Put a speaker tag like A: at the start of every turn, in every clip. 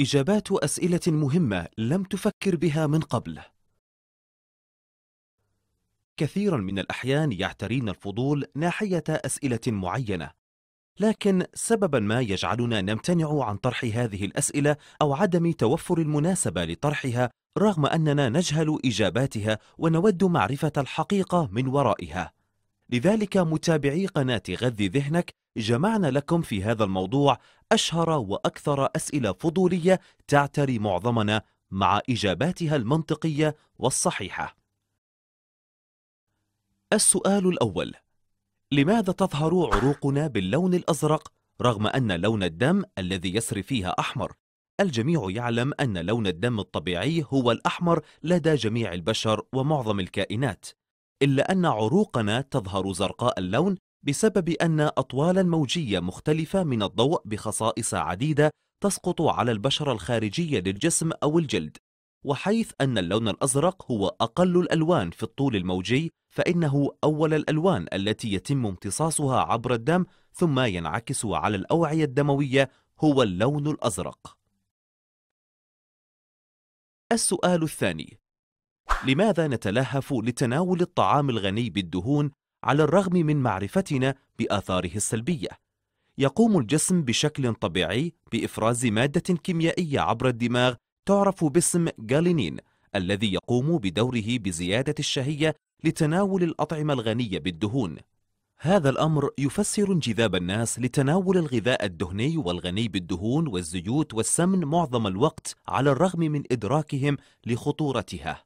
A: إجابات أسئلة مهمة لم تفكر بها من قبل كثيرا من الأحيان يعترينا الفضول ناحية أسئلة معينة لكن سببا ما يجعلنا نمتنع عن طرح هذه الأسئلة أو عدم توفر المناسبة لطرحها رغم أننا نجهل إجاباتها ونود معرفة الحقيقة من ورائها لذلك متابعي قناة غذي ذهنك جمعنا لكم في هذا الموضوع أشهر وأكثر أسئلة فضولية تعتري معظمنا مع إجاباتها المنطقية والصحيحة السؤال الأول لماذا تظهر عروقنا باللون الأزرق رغم أن لون الدم الذي يسري فيها أحمر؟ الجميع يعلم أن لون الدم الطبيعي هو الأحمر لدى جميع البشر ومعظم الكائنات إلا أن عروقنا تظهر زرقاء اللون بسبب أن أطوالا موجية مختلفة من الضوء بخصائص عديدة تسقط على البشرة الخارجية للجسم أو الجلد وحيث أن اللون الأزرق هو أقل الألوان في الطول الموجي فإنه أول الألوان التي يتم امتصاصها عبر الدم ثم ينعكس على الأوعية الدموية هو اللون الأزرق السؤال الثاني لماذا نتلهف لتناول الطعام الغني بالدهون على الرغم من معرفتنا بآثاره السلبية؟ يقوم الجسم بشكل طبيعي بإفراز مادة كيميائية عبر الدماغ تعرف باسم جالينين الذي يقوم بدوره بزيادة الشهية لتناول الأطعمة الغنية بالدهون هذا الأمر يفسر انجذاب الناس لتناول الغذاء الدهني والغني بالدهون والزيوت والسمن معظم الوقت على الرغم من إدراكهم لخطورتها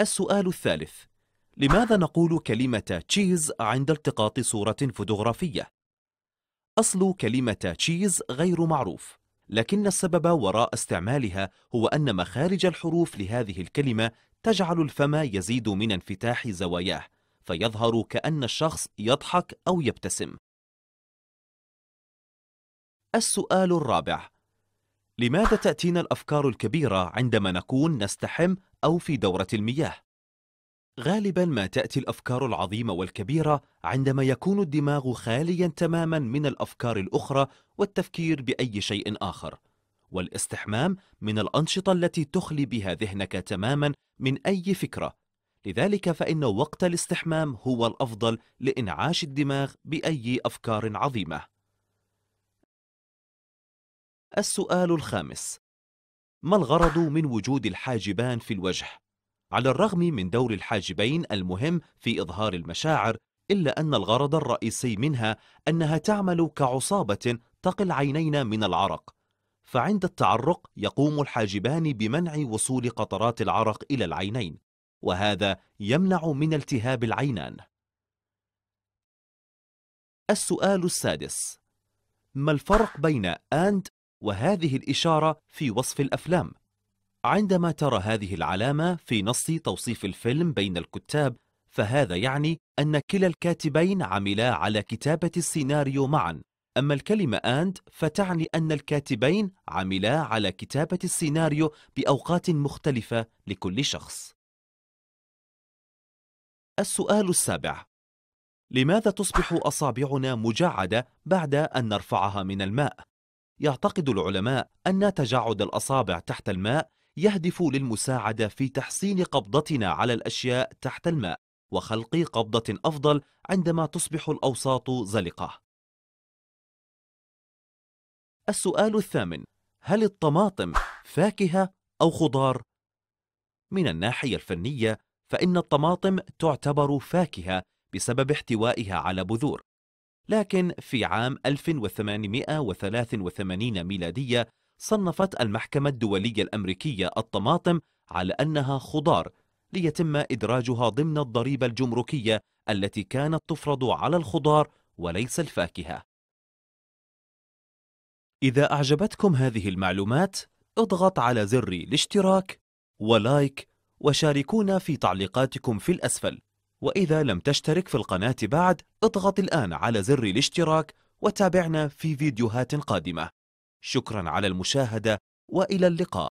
A: السؤال الثالث لماذا نقول كلمة تشيز عند التقاط صورة فوتوغرافية؟ أصل كلمة تشيز غير معروف لكن السبب وراء استعمالها هو أن مخارج الحروف لهذه الكلمة تجعل الفم يزيد من انفتاح زواياه فيظهر كأن الشخص يضحك أو يبتسم السؤال الرابع لماذا تأتينا الأفكار الكبيرة عندما نكون نستحم أو في دورة المياه؟ غالبا ما تأتي الأفكار العظيمة والكبيرة عندما يكون الدماغ خاليا تماما من الأفكار الأخرى والتفكير بأي شيء آخر والاستحمام من الأنشطة التي تخلي بها ذهنك تماما من أي فكرة لذلك فإن وقت الاستحمام هو الأفضل لإنعاش الدماغ بأي أفكار عظيمة السؤال الخامس ما الغرض من وجود الحاجبان في الوجه؟ على الرغم من دور الحاجبين المهم في إظهار المشاعر إلا أن الغرض الرئيسي منها أنها تعمل كعصابة تقل عينينا من العرق فعند التعرق يقوم الحاجبان بمنع وصول قطرات العرق إلى العينين وهذا يمنع من التهاب العينان السؤال السادس ما الفرق بين أند وهذه الإشارة في وصف الأفلام؟ عندما ترى هذه العلامة في نص توصيف الفيلم بين الكتاب فهذا يعني أن كلا الكاتبين عملا على كتابة السيناريو معا أما الكلمة أند فتعني أن الكاتبين عملا على كتابة السيناريو بأوقات مختلفة لكل شخص السؤال السابع لماذا تصبح أصابعنا مجعدة بعد أن نرفعها من الماء؟ يعتقد العلماء أن تجعد الأصابع تحت الماء يهدف للمساعدة في تحسين قبضتنا على الأشياء تحت الماء وخلق قبضة أفضل عندما تصبح الأوساط زلقة السؤال الثامن هل الطماطم فاكهة أو خضار؟ من الناحية الفنية فإن الطماطم تعتبر فاكهة بسبب احتوائها على بذور لكن في عام 1883 ميلادية صنفت المحكمة الدولية الأمريكية الطماطم على أنها خضار ليتم إدراجها ضمن الضريبة الجمركية التي كانت تفرض على الخضار وليس الفاكهة إذا أعجبتكم هذه المعلومات اضغط على زر الاشتراك ولايك وشاركونا في تعليقاتكم في الأسفل وإذا لم تشترك في القناة بعد اضغط الآن على زر الاشتراك وتابعنا في فيديوهات قادمة شكرا على المشاهدة وإلى اللقاء